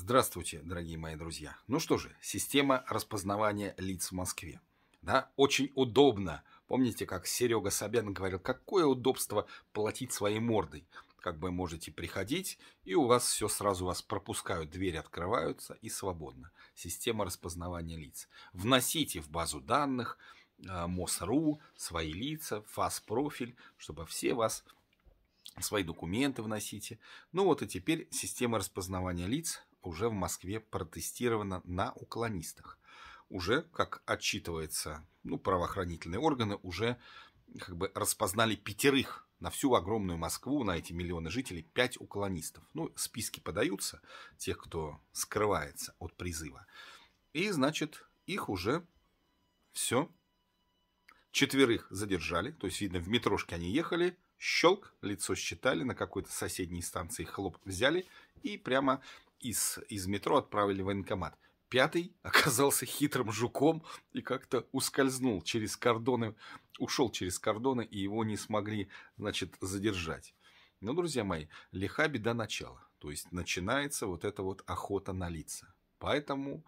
Здравствуйте, дорогие мои друзья. Ну что же, система распознавания лиц в Москве. Да, очень удобно. Помните, как Серега Собян говорил, какое удобство платить своей мордой. Как бы можете приходить, и у вас все сразу вас пропускают, двери открываются и свободно. Система распознавания лиц. Вносите в базу данных, а, МОСРУ, свои лица, ФАС-профиль, чтобы все вас, свои документы вносите. Ну вот и теперь система распознавания лиц уже в Москве протестировано на уклонистах. Уже, как отчитывается, ну, правоохранительные органы уже как бы распознали пятерых на всю огромную Москву, на эти миллионы жителей, пять уклонистов. Ну, списки подаются тех, кто скрывается от призыва. И, значит, их уже все. Четверых задержали, то есть, видно, в метрошке они ехали, щелк, лицо считали, на какой-то соседней станции хлоп взяли и прямо из, из метро отправили в военкомат. Пятый оказался хитрым жуком и как-то ускользнул через кордоны, ушел через кордоны, и его не смогли, значит, задержать. но ну, друзья мои, лиха беда начала. То есть начинается вот эта вот охота на лица. Поэтому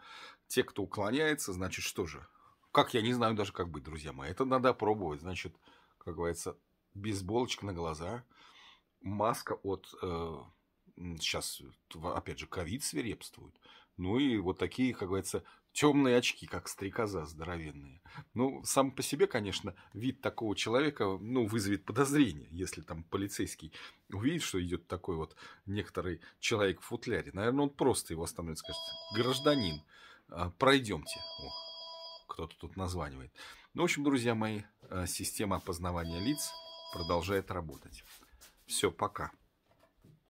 те, кто уклоняется, значит, что же? Как я не знаю даже, как быть, друзья мои. Это надо пробовать. Значит, как говорится, бейсболочка на глаза, маска от э, сейчас, э, опять же, ковид свирепствует. Ну и вот такие, как говорится, темные очки, как стрекоза здоровенные. Ну, сам по себе, конечно, вид такого человека, ну, вызовет подозрение, если там полицейский увидит, что идет такой вот некоторый человек в футляре. Наверное, он просто его остановит, и скажет, гражданин, э, пройдемте. Кто-то тут названивает. Ну, в общем, друзья мои, э, система опознавания лиц продолжает работать. Все, пока.